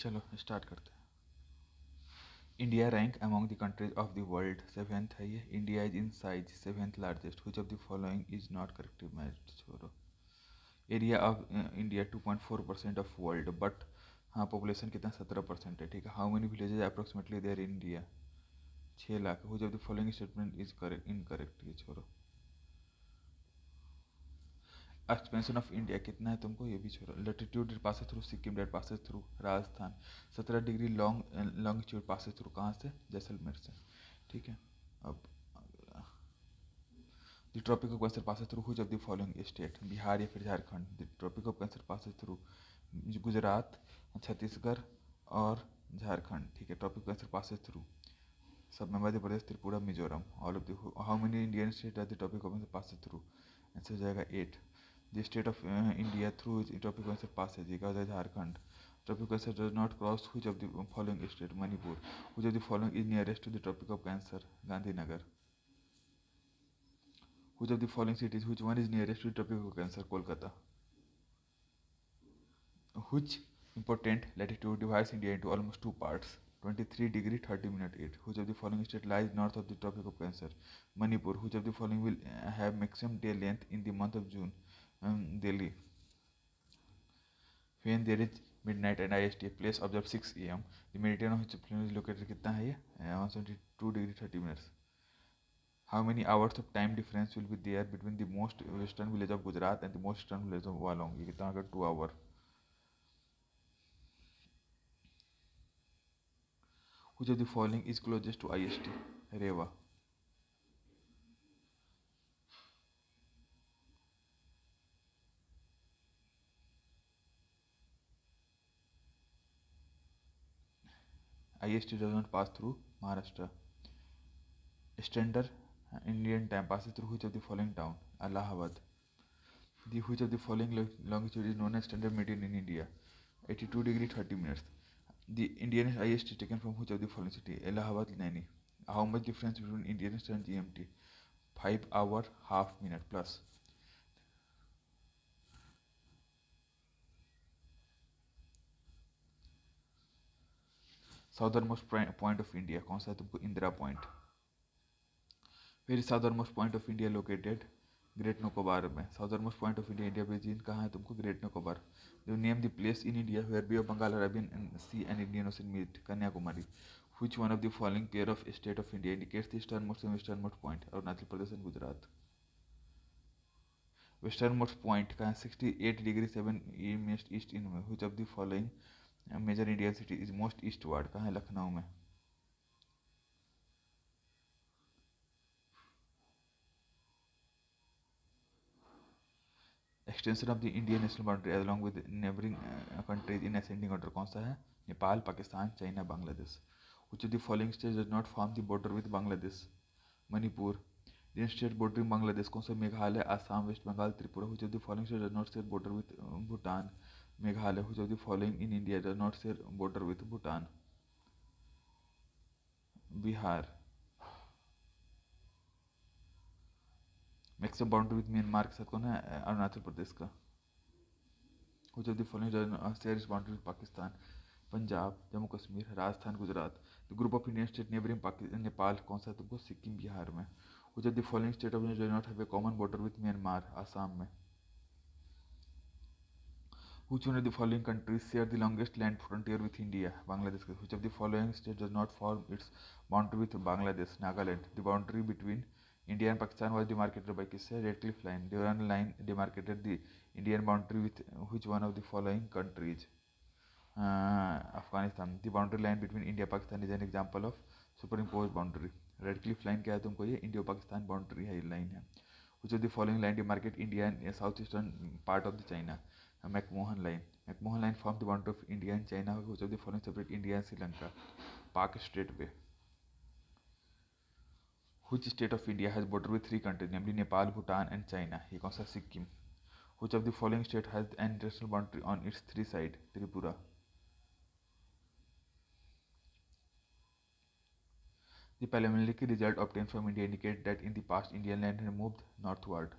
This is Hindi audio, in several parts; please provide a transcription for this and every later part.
चलो स्टार्ट करते हैं India rank among the countries of the world seventh है ये India is in size seventh largest which of the following is not correct match छोड़ो area of India two point four percent of world but हाँ पॉपुलेशन कितना सत्रह परसेंट है ठीक है how many villages approximately there India छः lakh which of the following statement is correct incorrect ये छोड़ो एक्सपेंशन ऑफ इंडिया कितना है तुमको ये भी छोड़ो latitude pass through Sikkim that pass through Rajasthan सत्रह degree long longitude pass through कहाँ से जैसलमेर से ठीक है अब the tropic of cancer pass through whose of the following state Bihar या फिर Jharkhand the tropic of cancer pass through Gujarat Chhattisgarh और झारखंड ठीक है ट्रॉपिक कैंसर पास थ्रू सब में Madhya Pradesh Tripura Mizoram all of the how many Indian state are the topic of cancer pass through answer हो जाएगा eight the state of uh, India through which tropical cancer passes, Gauza is Jharkhand. Tropical cancer does not cross which of the following state, Manipur. Which of the following is nearest to the Tropic of Cancer, Gandhinagar. Which of the following cities, which one is nearest to the Tropic of Cancer, Kolkata. Which important latitude divides India into almost two parts? 23 degree 30 minute 8 which of the following state lies north of the tropic of cancer manipur which of the following will uh, have maximum day length in the month of june um, Delhi. When there is midnight and IST place observe 6 am, the meridian of which plane is located कितना है ये? Uh, 172 degree 30 minutes. How many hours of time difference will be there between the most western village of Gujarat and the most eastern village of Walong? ये कितना होगा 2 hours. Which of the following is closest to IST? Rewa. I S T does pass through Maharashtra. Standard Indian time passes through which of the following town? Allahabad. The which of the following longitude is known as standard meridian in India? 82 degree 30 minutes. The Indian IST is taken from which of the following city? Allahabad, Naini. How much difference between Indian and GMT? 5 hour half minute plus. southern most point of India कौन सा है तो इंदिरा पॉइंट फिर southern most point of India located great Nicobar में southern most point of India India begin कहाँ है तुमको ग्रेट नोकोबार जो name the place in India where bay of Bengal Arabian sea and Indian ocean meet Kanyakumari which one of the following pair of state of india indicates the easternmost and westernmost point arunachal pradesh and gujarat westernmost point ka 68 degree 7 east east in which of the following major Indian city is most east ward है लखनऊ में extension of the Indian national boundary along with neighbouring countries in ascending order कौन सा है Nepal Pakistan China Bangladesh which the following state does not form the border with Bangladesh Manipur Indian state border Bangladesh कौन सा Meghalaya Assam West Bengal Tripura which of the following state does not state border with Bhutan Meghalaya which of the following in India does not share border with Bhutan? Bihar. Maximum boundary with Myanmar के साथ कौन है अरुणाचल प्रदेश का कुछ of the following share boundary with Pakistan Punjab Jammu Kashmir Rajasthan Gujarat the group of Indian state neighbouring Pakistan Nepal कौन सा है तुमको सिक्किम बिहार में कुछ of the following state of India does not have a common border with Myanmar Assam में Which one of the following countries share the longest land frontier with India? Bangladesh. Which of the following state does not form its boundary with Bangladesh? Nagaland. The boundary between India and Pakistan was demarcated by red cliff Line. the Durand Line demarcated the Indian boundary with which one of the following countries? Uh, Afghanistan. The boundary line between India and Pakistan is an example of superimposed boundary. red cliff Line kya है तुमको ये इंडिया पाकिस्तान बाउंड्री है लाइन है which of the following line demarcate India and southeastern part of the China? McMahon line McMahon line form boundary of India and China separate India and Sri Lanka Palk strait पे whose state of India has border with three countries namely Nepal Bhutan and China ये कौन सा Sikkim whose of the following state has an international boundary on its three side Tripura The preliminary result obtained from India indicate that in the past Indian land had moved northward.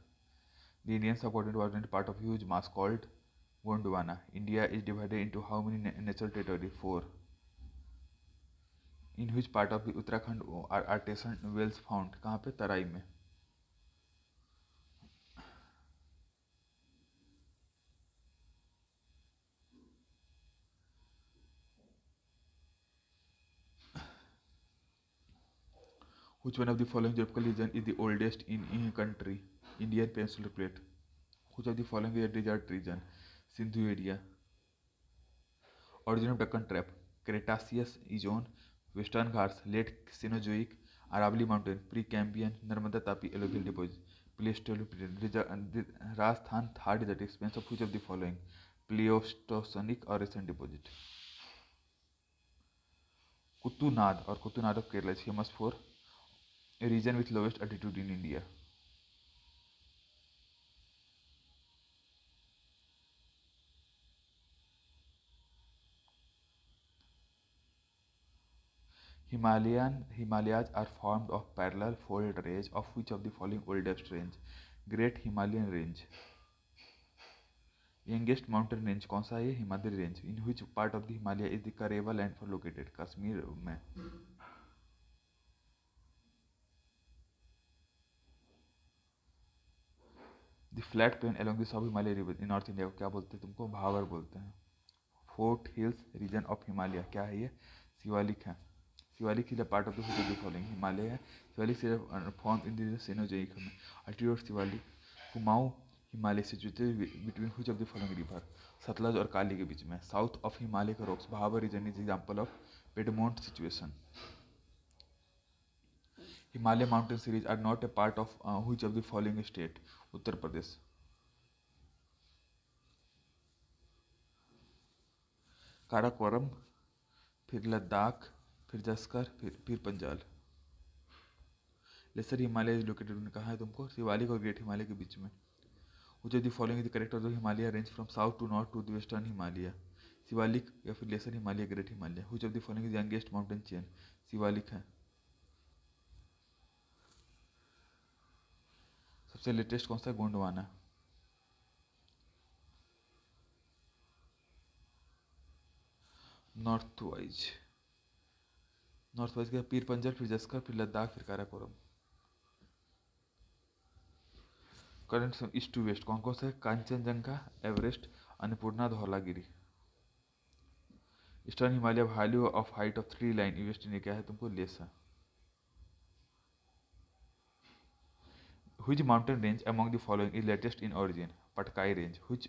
The Indian subcontinent was part of a huge mass Gondwana. India is divided into how many natural territory? Four. In which part of Uttarakhand are artesian wells found? कहाँ पे तराई में Which one of the following geographical region is the oldest in, in country? Indian Peninsula Plate. Which of the following is a desert region? Sindhu area origin Deccan trap Cretaceous eon western Ghats late Cenozoic Aravalli mountain pre Cambrian Narmada Tapi एलोगिल deposit Pleistocene Rajasthan Thar desert expanse of of the following Pleistocene और रिसेंट डिपोजिट कुतुनाद और Kuttanad of Kerala famous for region with lowest attitude in India Himalayan Himalayas are formed of parallel fold range of which of the following oldest range? Great Himalayan range youngest mountain range कौन सा है Himalaya range in which part of the Himalaya is the करेबल लैंड फॉर लोकेटेड कश्मीर में the flat plain along the sub Himalaya river in north India को क्या बोलते हैं तुमको भावर बोलते हैं foot hills region of Himalaya क्या है ये शिवालिक है Shivalik is part of the who of following Himalaya. Shivalik is formed in the of Kumaon Himalaya से जुड़ते between which of the following river Sutlej और काली के बीच में साउथ ऑफ हिमालय का rocks Bhabar region is example of piedmont situation Himalaya mountain series are not a part of which of the following state Uttar Pradesh Karakoram फिर लद्दाख फिर जस्कर फिर फिर Panjal lesser Himalaya is located उन्होंने कहा है तुमको शिवालिक और ग्रेट हिमालय के बीच में which of the following correct of the Himalaya range from south to north to the western Himalaya Shivalik या फिर lesser Himalaya great Himalaya which of the following is youngest mountain chain Shivalik है सबसे लेटेस्ट कौन सा Gondwana north wise north west गया पीर पंजाब फिर जस्कर फिर लद्दाख फिर Karakoram current east to west कौन कौन सा Kanchenjunga Everest Annapurna Dhaulagiri eastern Himalaya value of height of three line west India क्या है तुमको लेसा which mountain range among the following is latest in origin Patkai range which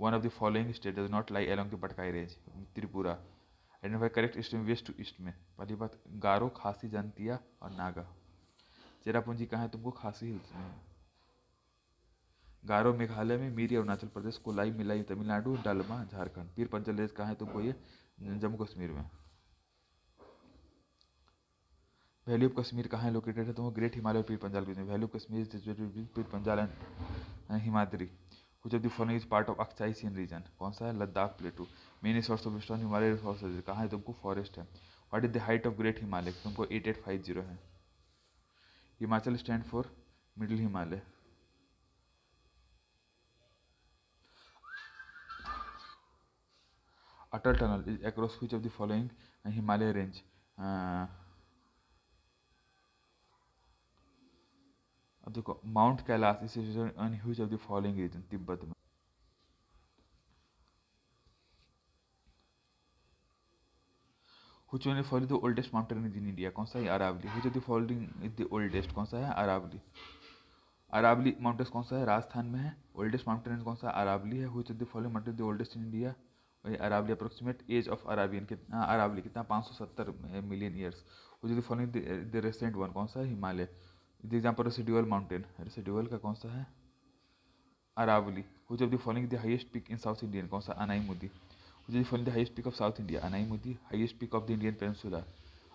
one of the following state does not lie along the Patkai range Tripura identify correct east में वेस्ट टू ईस्ट में पहली बात गारो खासी जनतिया और नागा चेरापूंजी कहाँ है तुमको खासी हिल्स में है गारो मेघालय में मीरी अरुणाचल प्रदेश कोलाई मिलाई तमिलनाडु डलमा झारखंड पीर पंचल पंचलेस कहाँ है तुमको ये जम्मू कश्मीर में वैली ऑफ कश्मीर कहाँ है लोकेटेड है तुमको ग्रेट हिमालय पीर पंजाल के वैली ऑफ कश्मीर पीर पंजाल एंड हिमाद्री कुछ of the following is part of Aksai Chin region कौन सा है Ladakh plateau main source of stone Himalaya resource कहाँ है तुमको फॉरेस्ट है what is the height of great Himalaya तुमको एट एट फाइव जीरो है Himachal stand for middle Himalaya Atal tunnel is across which of the following Himalaya range अब देखो Mount Kailash is in which of the following region Tibet में Which one follows the oldest mountain in India कौन सा है Aravalli which of the is the oldest कौन सा है अरावली अरावली माउंटेन्स कौन सा है राजस्थान में है ओल्डेस्ट माउंटेन कौन सा अरावली है which the following mountain the oldest in India Aravalli approximate age of Arabian कितना अरावली कितना पाँच सौ सत्तर million years which the following the recent one कौन सा है Himalaya the example residual mountain residual का कौन सा है Aravalli which the following the highest peak in south Indian कौन सा अनाई Modi It is from the highest peak of South India, Anaimudi, highest peak of the Indian Peninsula,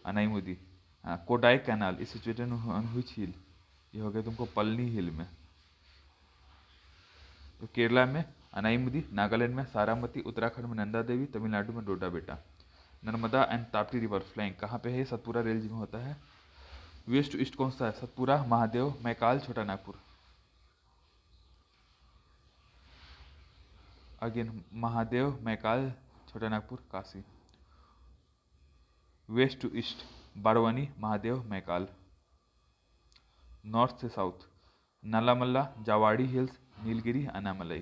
Anaimudi. Uh, Kodai Canal is situated on which hill? ये हो गया तुमको पलनी हिल में तो केरला में अनाईमुदी नागालैंड में सारामती उत्तराखंड में नंदा देवी तमिलनाडु में Doda Betta Narmada and Tapti river flank कहाँ पे है सतपुरा रेल में होता है वेस्ट टू ईस्ट कौन सा है Satpura Mahadev Maikal Chota Nagpur again Mahadev Maikal Chota Nagpur Kashi west to east Barwani Mahadev Maikal north से साउथ नालामल्ला जावाड़ी हिल्स नीलगिरी अनामलई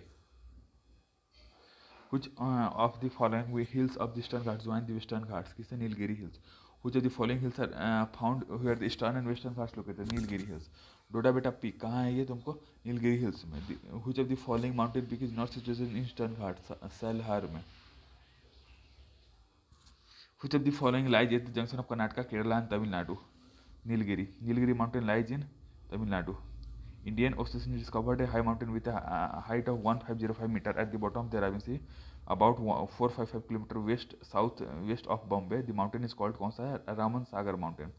कुछ of the following hills of the eastern Ghats join the western Ghats Nilgiri hills कुछ of the following hills are found where eastern and western Ghats located Nilgiri hills Doda Betta peak कहाँ है ये तुमको नीलगिरी हिल्स में कुछ of the following mountain peak is not situated eastern Ghat सेलहार में Which of the following lies at the junction of Karnataka, Kerala and Tamil Nadu? Nilgiri. Nilgiri mountain lies in Tamil Nadu. Indian ocean discovered a high mountain with a uh, height of 1505 meter at the bottom of the Arabian about 455 km west south uh, west of Bombay. The mountain is called Konsa Raman Sagar mountain.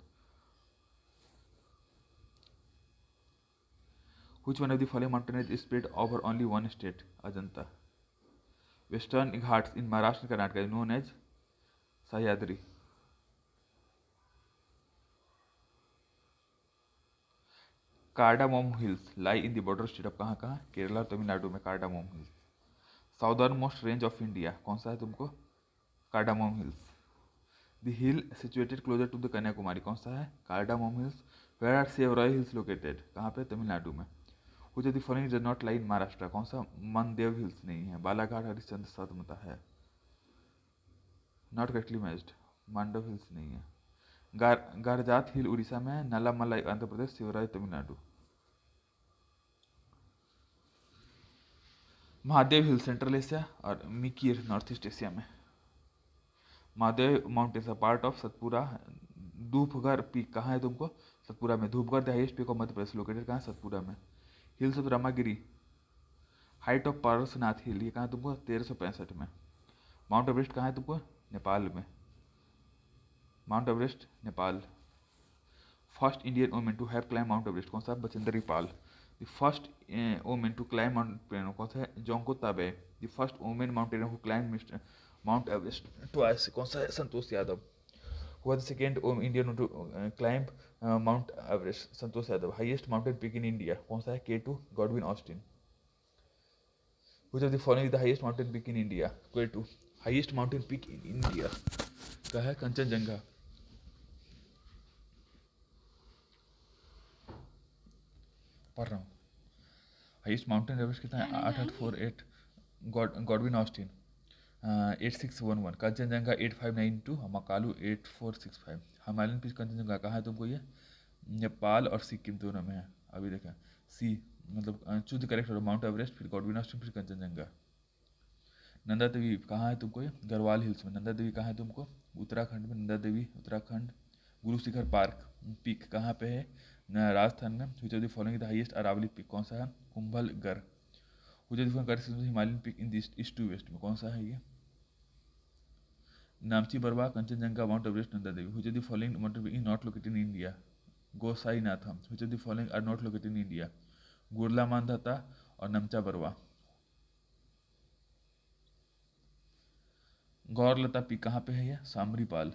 Which one of the following mountains is spread over only one state? Ajanta. Western Ghats in Maharashtra, Karnataka is known as Sahyadri cardamom hills lie in the border state of कहाँ कहाँ केरला और तमिलनाडु में cardamom hills southern most range of India कौन सा है तुमको cardamom hills the hill situated closer to the Kanyakumari कौन सा है cardamom hills where are Shevaroy hills located कहाँ पे तमिलनाडु में which the following does not lie in Maharashtra कौन सा मनदेव हिल्स नहीं है बालाघाट हरिश्चंद्र सदमता है not correctly matched Mandav hills नहीं है गार गारजात हिल उड़ीसा में है नला Andhra Pradesh Shivraj Tamil Nadu Mahadev hill central Asia और मिकीर नॉर्थ ईस्ट एशिया में Mahadev mountains are part of Satpura Dhupgarh peak कहाँ है तुमको सतपुरा में Dhupgarh the highest peak of Madhya Pradesh located कहाँ है सतपुरा में hills of Ramagiri height of Parasnath hill ये कहाँ तुमको तेरह सौ पैंसठ में माउंट एवरेस्ट कहाँ है तुमको नेपाल में Mount Everest Nepal first Indian women to have climb Mount Everest कौन सा Bachendri Pal the first women to climb Mount कौन सा है Junko Tabei the first women mountaineer who climb Mount Everest twice कौन सा है संतोष यादव हुआ the second Indian to climb Mount Everest Santosh Yadav highest mountain peak in India कौन सा है K two Godwin Austen which of the following is the highest mountain peak in India? Quay highest mountain peak in India का है कंचनजंगा पढ़ रहा हूँ हाइस्ट माउंटेन एवरेस्ट कितना है आठ आठ four eight Godwin Austen eight six one one Kanchenjunga eight five nine two Makalu eight four six five Himalayan peace Kanchenjunga कहाँ है तुमको ये नेपाल और सिक्किम दोनों में है अभी देखें सी मतलब चूज करेक्ट माउंट एवरेस्ट फिर गॉडविन ऑस्टिन फिर कंचनजंगा नंदा देवी कहाँ है तुमको ये गढ़वाल हिल्स में नंदा देवी कहाँ है तुमको उत्तराखंड में नंदा देवी उत्तराखंड गुरु शिखर पार्क पीक कहाँ पे है राजस्थान में which of the following the highest Aravalli peak कौन सा है Kumbhalgarh following Himalayan peak in this east to west में कौन सा है ये Namcha Barwa Kanchenjunga Mount Everest Nanda Devi which of the following Mount Everest is not located in India Gosainthan which of the following are not located in India Gurla Mandhata और नमचा बरवा गौरलता पी कहाँ पे है यह सामरीपाल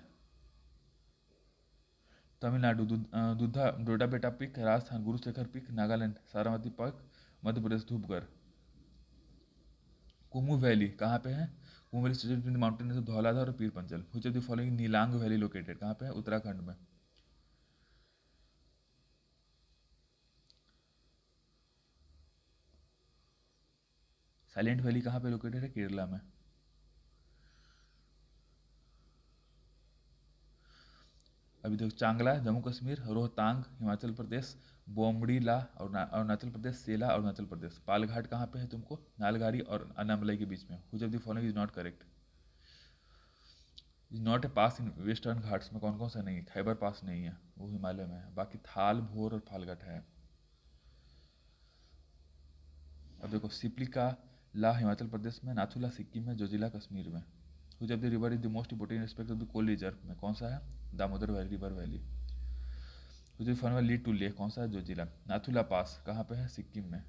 तमिलनाडु दुधा Doda Betta peak Rajasthan Gurushikhar peak Nagaland Saravati park Madhya Pradesh Dhupgarh कुमू वैली कहाँ पे है कुमू valley state between mountain Dhauladhar और Pir Panjal which the following Nelang valley located कहाँ पे है उत्तराखंड में साइलेंट वैली कहाँ पे लोकेटेड है केरला में अभी देखो तो चांगला जम्मू कश्मीर रोहतांग हिमाचल प्रदेश बोमडीला और अरुणाचल प्रदेश सेला और अरुणाचल प्रदेश पालघाट कहाँ पे है तुमको नालगारी और अनामलाई के बीच में which of the following is not correct is not a pass in western Ghats में कौन कौन सा नहीं खैबर पास नहीं है वो हिमालय में है बाकी थाल भोर और फालघाट है अब देखो सिपलिका ला हिमाचल प्रदेश में नाथुला सिक्किम में जोजिला कश्मीर में which of the river is the most important respect of the coal reserve में कौन सा है Damodar valley river valley which of fun lead to Leh कौन सा है जो नाथुला पास कहाँ पे है सिक्किम में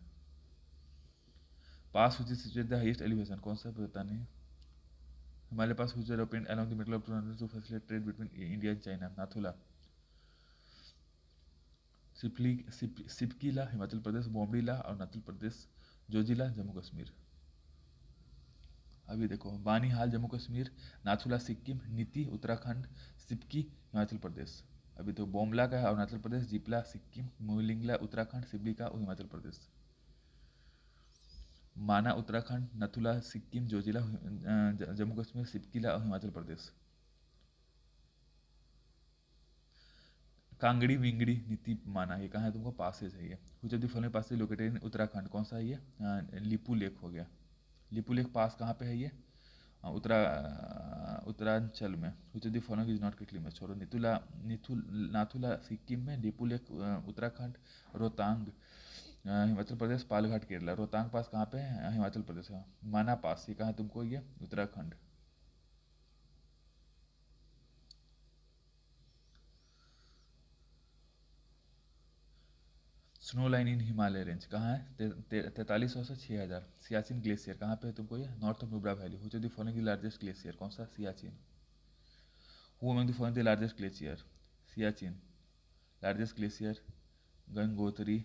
pass which is situate the highest elevation कौन सा पता नहीं हमारे पास which are open along the middle of to facilitate trade between India and China Nathula Shipkila Himachal Pradesh Bomdila और अरुणाचल प्रदेश जो जम्मू कश्मीर अभी देखो बानीहाल जम्मू कश्मीर नाथुला सिक्किम नीति उत्तराखंड सिपकी हिमाचल प्रदेश अभी तो बोमला का है अरुणाचल प्रदेश जिपला सिक्किम मोलिंगला उत्तराखंड सिबली का हिमाचल प्रदेश माना उत्तराखंड नथुला सिक्किम जोजिला जम्मू कश्मीर सिपकीला और हिमाचल प्रदेश कांगड़ी विंगड़ी नीति माना ये कहाँ है तुमको पास है ये which following passes located Uttarakhand कौन सा है ये लिपू लेक हो गया लिपुलेख पास कहाँ पे है ये उत्तरा उत्तरांचल में which of following is not quickly में छोड़ो नितुला नितुल नाथुला सिक्किम में लिपुलेख उत्तराखंड रोहतांग हिमाचल प्रदेश पालघाट केरला रोहतांग पास कहाँ पे है हिमाचल प्रदेश है माना पास ये कहाँ तुमको ये Uttarakhand snow line in Himalaya range कहाँ है तैंतालीस सौ से छः हज़ार सियाचिन ग्लेशियर कहाँ पे है तुमको ये north of Nubra valley which the following the largest glacier कौन सा Siachen who among the following the largest glacier Siachen largest glacier Gangotri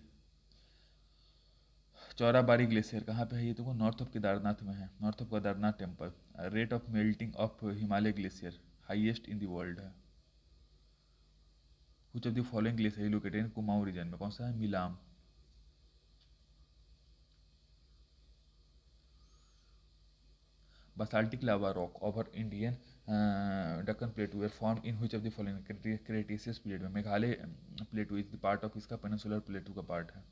Chorabari glacier कहाँ पे है ये तुमको नॉर्थ ऑफ केदारनाथ में है north of Kedarnath temple rate of melting of Himalaya glacier highest in the world है कुछ ऑफ द फॉलोइंग लेस है लोकेटेड इन कुमाऊ रीजन में कौन सा है Milam basaltic lava rock over Indian Deccan plateau were form in which of the following Cretaceous plate में Meghalaya plateau is the part of इसका पेनसुलर प्लेटू का पार्ट है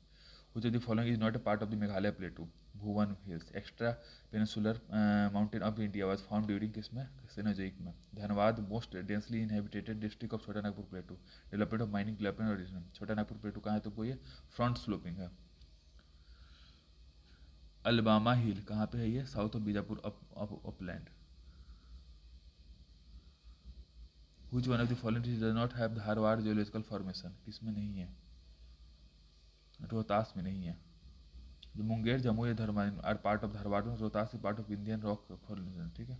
which of the following is not a part of the Meghalaya Plateau? Bhuvan Hills, extra peninsular uh, mountain of India was formed during किसमें Cenozoic में Dhanbad most densely inhabited district of Chota Nagpur plateau development of mining development और छोटा नागपुर प्लेटू कहाँ है तो वो ये फ्रंट स्लोपिंग है अलबामा हिल कहाँ पे है ये south of Bijapur upland which one of the following does not have Dharwar geological formation किसमें नहीं है रोहतास में नहीं है जो Munger Jamui Jammu are part of Dharwar में Rohtas is part of Indian rock ठीक है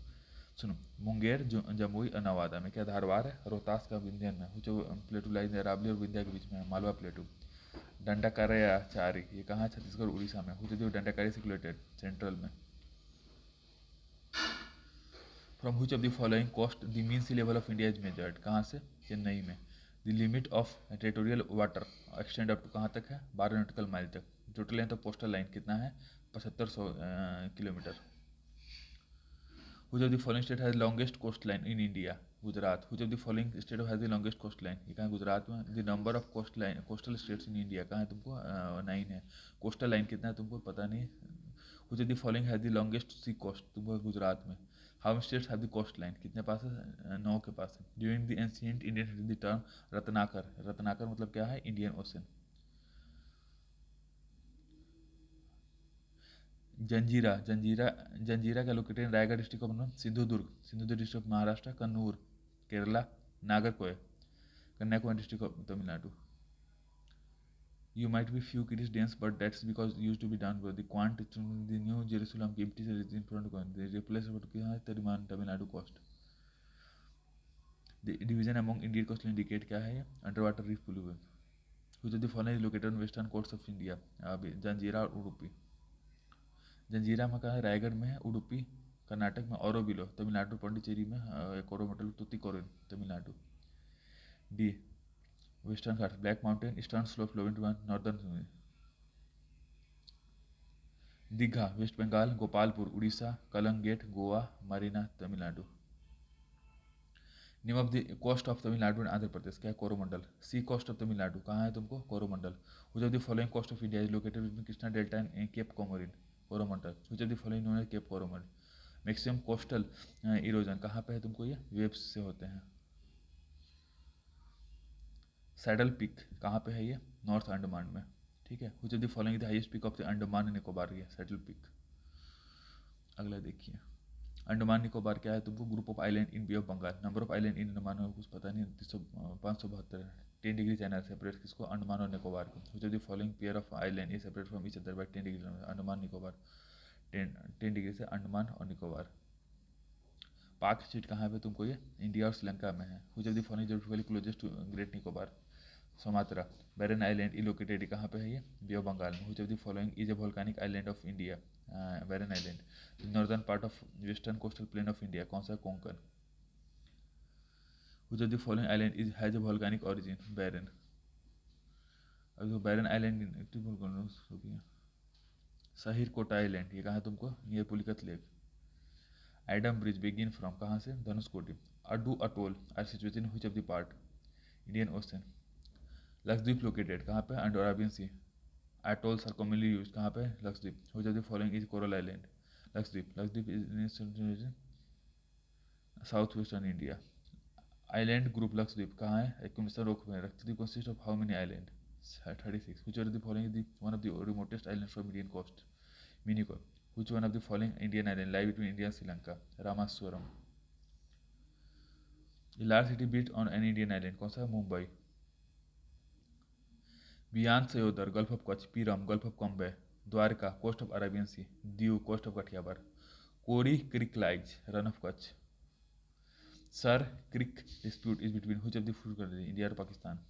सुनो मुंगेर जमुई और नवादा में क्या धारवाड़ है रोहतास का विंध्यान है जो प्लेटू लाइन अरावली और विंध्या के बीच में है मालवा प्लेटू चारी ये कहाँ छत्तीसगढ़ उड़ीसा में हुते जो दंडाकारी सर्कुलेटेड सेंट्रल में from which of the following coast the mean sea level of India is measured कहाँ से चेन्नई में the limit of territorial water extend up to कहाँ तक है बारह नोटिकल माइल तक टोटल है तो पोस्टल लाइन कितना है पचहत्तर सौ kilometre which of state has longest coast line in India Gujarat which of the following state has the longest coast line ये कहाँ गुजरात में the number of coast line coastal state in India कहाँ है तुमको नाइन है कोस्टल लाइन कितना है तुमको पता नहीं which of the following has the longest sea coast तुमको गुजरात में how states states have the coastline? कितने पास है नौ के पास है during the ancient Indian the term Ratnakar Ratnakar मतलब क्या है इंडियन ओशन जंजीरा जंजीरा जंजीरा का located Raigad district of Sindhudurg Sindhudurg district of Maharashtra Kannur Kerala Nagercoil Kanyakumari district of Tamil Nadu You might be few Christians, but that's because it used to be done with the Quant the New Jerusalem empty is in front of They replaced what Tariman Tamil Nadu coast. The division among Indian coastal indicate kya hai? underwater reef pollution. Which of the following is located on western coast of India? Janjira और उडुपी जंजीरा में कहा है रायगढ़ में है उडुपी कर्नाटक में औरबिलो तमिलनाडु पांडिचेरी में Coromandel Tuticorin Tamil Nadu the western Ghat black mountain eastern slope लोवेंट northern Digha west Bengal Gopalpur Orissa Calangute Goa Marina Tamil Nadu name of the coast of Tamil Nadu and Andhra Pradesh क्या है Coromandel sea coast of Tamil Nadu कहाँ है तुमको Coromandel which of the following coast of India is located between Krishna delta and cape Comorin Coromandel which of the following known है cape Coromandel maximum coastal erosion कहाँ पे है तुमको ये वेब्स से होते हैं सैडल पिक कहाँ पे है ये नॉर्थ अंडमान में ठीक है which the following the highest peak of the Andaman Nicobar ये सैडल पिक अगला देखिए अंडमान निकोबार क्या है तो वो group of island in bay of Bengal number of island in Andaman कुछ पता नहीं तीन सौ पाँच सौ बहत्तर टेन डिग्री चैनल सेपरेट किसको अंडमान और निकोबार को which the following pair of island is separate from each other by ten degree Andaman Nicobar ten ten degree से अंडमान और निकोबार पाक स्टेट कहाँ पे तुमको ये इंडिया और श्रीलंका में है which of the closest to great Nicobar Sumatra barren island is located कहाँ पे है ये बे ऑफ बंगाल में which of the following is a volcanic island of India barren island northern part of western coastal plain of India कौन सा Konkan which of the following island is has a volcanic origin barren अब जो barren island Sriharikota island ये कहाँ तुमको near Pulicat lake Adam bridge begin from कहाँ से Dhanushkodi Addu atoll are situation which of the part Indian ocean Lakshadweep located कहाँ पे and Arabian sea atolls are commonly use कहाँ पे Lakshadweep which of the following is coral island Lakshadweep Lakshadweep is south western India island group Lakshadweep कहाँ है एक मिस्टर रोक में Lakshadweep consist of how many island thirty six which are the following one of the remotest island islands Indian coast mini minicore Which one of the following Indian island lie between India and Sri Lanka? Ramaswaram. The large city built on an Indian island कौन सा मुंबई बियांड सयोदर gulf of Kutch Piram gulf of Cambay Dwarka coast of Arabian sea Diu coast of Kathiawar Kori creek lies Rann of Kutch sir creek dispute is between which of the India और पाकिस्तान